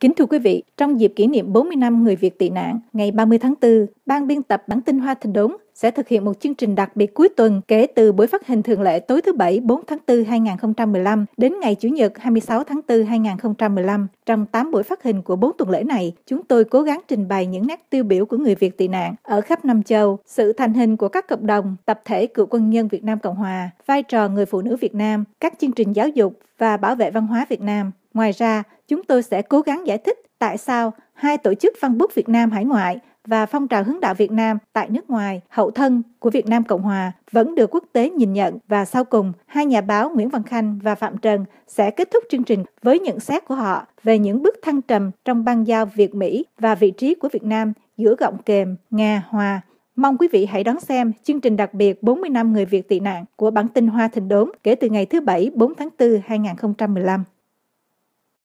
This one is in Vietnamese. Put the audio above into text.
Kính thưa quý vị, trong dịp kỷ niệm 40 năm người Việt tị nạn, ngày 30 tháng 4, ban biên tập bản tin Hoa Thịnh Đốn sẽ thực hiện một chương trình đặc biệt cuối tuần kể từ buổi phát hình thường lệ tối thứ Bảy 4 tháng 4 2015 đến ngày Chủ nhật 26 tháng 4 2015. Trong 8 buổi phát hình của 4 tuần lễ này, chúng tôi cố gắng trình bày những nét tiêu biểu của người Việt tị nạn ở khắp năm châu, sự thành hình của các cộng đồng, tập thể cựu quân nhân Việt Nam Cộng Hòa, vai trò người phụ nữ Việt Nam, các chương trình giáo dục và bảo vệ văn hóa Việt Nam. Ngoài ra, chúng tôi sẽ cố gắng giải thích tại sao hai tổ chức văn bút Việt Nam hải ngoại và phong trào hướng đạo Việt Nam tại nước ngoài, hậu thân của Việt Nam Cộng Hòa vẫn được quốc tế nhìn nhận và sau cùng, hai nhà báo Nguyễn Văn Khanh và Phạm Trần sẽ kết thúc chương trình với nhận xét của họ về những bước thăng trầm trong băng giao Việt-Mỹ và vị trí của Việt Nam giữa gọng kềm Nga-Hòa. Mong quý vị hãy đón xem chương trình đặc biệt 40 năm người Việt tị nạn của bản tin Hoa Thịnh Đốn kể từ ngày thứ Bảy 4 tháng 4 2015.